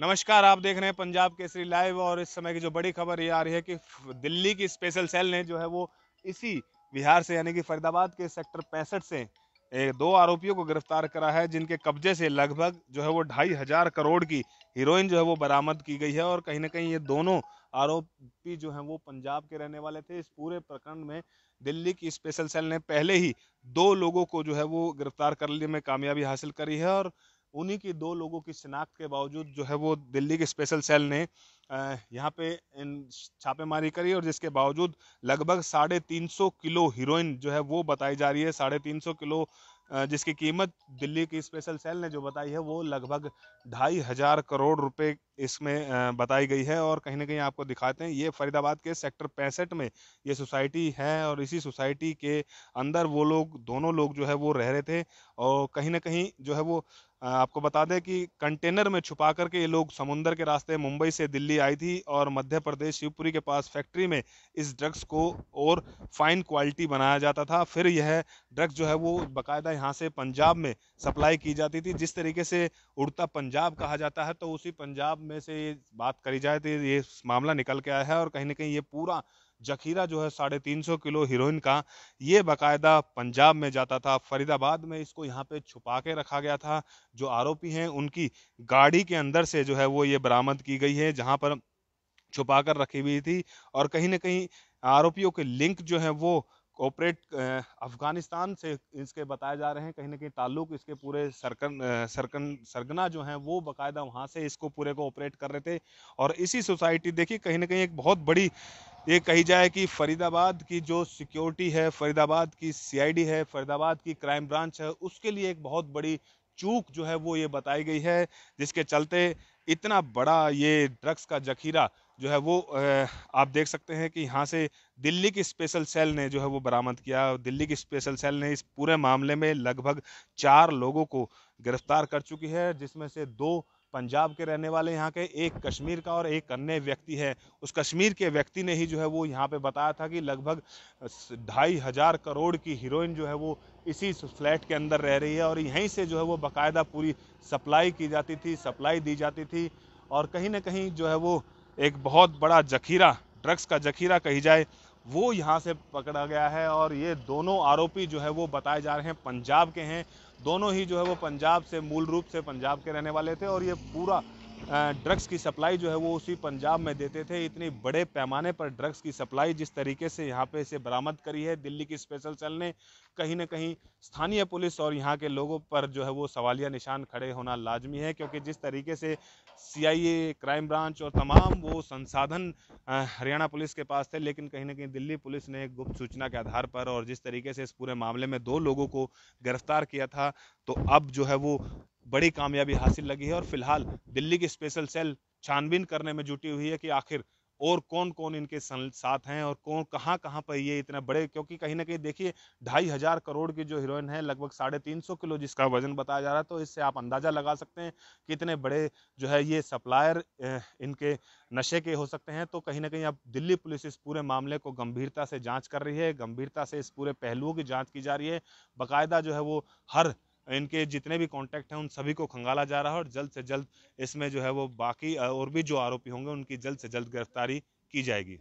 नमस्कार आप देख रहे हैं पंजाब केसरी लाइव और इस समय की जो बड़ी खबर ये आ रही है कि दिल्ली की स्पेशल सेल ने जो है वो इसी बिहार से यानी कि फरीदाबाद के सेक्टर पैंसठ से एक दो आरोपियों को गिरफ्तार करा है जिनके कब्जे से लगभग जो है वो ढाई हजार करोड़ की हीरोइन जो है वो बरामद की गई है और कहीं ना कहीं ये दोनों आरोपी जो हैं वो पंजाब के रहने वाले थे इस पूरे प्रकरण में दिल्ली की स्पेशल सेल ने पहले ही दो लोगों को जो है वो गिरफ्तार करने में कामयाबी हासिल करी है और उन्हीं की दो लोगों की शिनाख्त के बावजूद जो है वो दिल्ली के स्पेशल सेल ने यहाँ पे छापेमारी करी और जिसके बावजूद लगभग साढ़े तीन सौ किलो हीरोइन जो है वो बताई जा रही है साढ़े तीन सौ किलो जिसकी कीमत दिल्ली की स्पेशल सेल ने जो बताई है वो लगभग ढाई हज़ार करोड़ रुपए इसमें बताई गई है और कहीं ना कहीं आपको दिखाते हैं ये फरीदाबाद के सेक्टर पैंसठ में ये सोसाइटी है और इसी सोसाइटी के अंदर वो लोग दोनों लोग जो है वो रह रहे थे और कहीं ना कहीं जो है वो आपको बता दें कि कंटेनर में छुपा करके ये लोग समुंदर के रास्ते मुंबई से दिल्ली आई थी और मध्य प्रदेश शिवपुरी के पास फैक्ट्री में इस ड्रग्स को और फाइन क्वालिटी बनाया जाता था फिर यह ड्रग्स जो है वो बकायदा यहाँ से पंजाब में सप्लाई की जाती थी जिस तरीके से उड़ता पंजाब कहा जाता है तो उसी पंजाब में से ये बात करी जाए तो ये मामला निकल के आया है और कहीं ना कहीं ये पूरा जखीरा जो है साढ़े तीन सौ किलो हीरोइन का ये बकायदा पंजाब में जाता था फरीदाबाद में इसको यहाँ पे छुपा के रखा गया था जो आरोपी हैं उनकी गाड़ी के अंदर से जो है वो ये बरामद की गई है जहाँ पर छुपा कर रखी हुई थी और कहीं ना कहीं आरोपियों के लिंक जो है वो ऑपरेट अफगानिस्तान से इसके बताए जा रहे हैं कहीं ना कहीं ताल्लुक इसके पूरे सरकन सरकन सरगना जो है वो बकायदा वहाँ से इसको पूरे को ऑपरेट कर रहे थे और इसी सोसाइटी देखिए कहीं ना कहीं एक बहुत बड़ी ये कही जाए कि फरीदाबाद की जो सिक्योरिटी है फरीदाबाद की सीआईडी है फरीदाबाद की क्राइम ब्रांच है उसके लिए एक बहुत बड़ी चूक जो है वो ये बताई गई है जिसके चलते इतना बड़ा ये ड्रग्स का जखीरा जो है वो आप देख सकते हैं कि यहाँ से दिल्ली की स्पेशल सेल ने जो है वो बरामद किया दिल्ली की स्पेशल सेल ने इस पूरे मामले में लगभग चार लोगों को गिरफ्तार कर चुकी है जिसमें से दो पंजाब के रहने वाले यहाँ के एक कश्मीर का और एक अन्य व्यक्ति है उस कश्मीर के व्यक्ति ने ही जो है वो यहाँ पे बताया था कि लगभग ढाई हज़ार करोड़ की हीरोइन जो है वो इसी फ्लैट के अंदर रह रही है और यहीं से जो है वो बाकायदा पूरी सप्लाई की जाती थी सप्लाई दी जाती थी और कहीं ना कहीं जो है वो एक बहुत बड़ा जखीरा ड्रग्स का जखीरा कही जाए वो यहाँ से पकड़ा गया है और ये दोनों आरोपी जो है वो बताए जा रहे हैं पंजाब के हैं दोनों ही जो है वो पंजाब से मूल रूप से पंजाब के रहने वाले थे और ये पूरा ड्रग्स की सप्लाई जो है वो उसी पंजाब में देते थे इतने बड़े पैमाने पर ड्रग्स की सप्लाई जिस तरीके से यहाँ पे इसे बरामद करी है दिल्ली की स्पेशल सेल ने कहीं ना कहीं स्थानीय पुलिस और यहाँ के लोगों पर जो है वो सवालिया निशान खड़े होना लाजमी है क्योंकि जिस तरीके से सी क्राइम ब्रांच और तमाम वो संसाधन हरियाणा पुलिस के पास थे लेकिन कहीं ना कहीं दिल्ली पुलिस ने गुप्त सूचना के आधार पर और जिस तरीके से इस पूरे मामले में दो लोगों को गिरफ्तार किया था तो अब जो है वो बड़ी कामयाबी हासिल लगी है और फिलहाल दिल्ली की स्पेशल सेल छानबीन करने में जुटी हुई है कि आखिर और कौन कौन इनके साथ हैं और कौन कहां कहां पर ये इतने बड़े क्योंकि कहीं ना कहीं देखिए ढाई हज़ार करोड़ की जो हीरोइन है लगभग साढ़े तीन सौ किलो जिसका वजन बताया जा रहा है तो इससे आप अंदाज़ा लगा सकते हैं कि इतने बड़े जो है ये सप्लायर इनके नशे के हो सकते हैं तो कहीं ना कहीं अब दिल्ली पुलिस इस पूरे मामले को गंभीरता से जाँच कर रही है गंभीरता से इस पूरे पहलुओं की जाँच की जा रही है बाकायदा जो है वो हर इनके जितने भी कॉन्टैक्ट हैं उन सभी को खंगाला जा रहा है और जल्द से जल्द इसमें जो है वो बाकी और भी जो आरोपी होंगे उनकी जल्द से जल्द गिरफ्तारी की जाएगी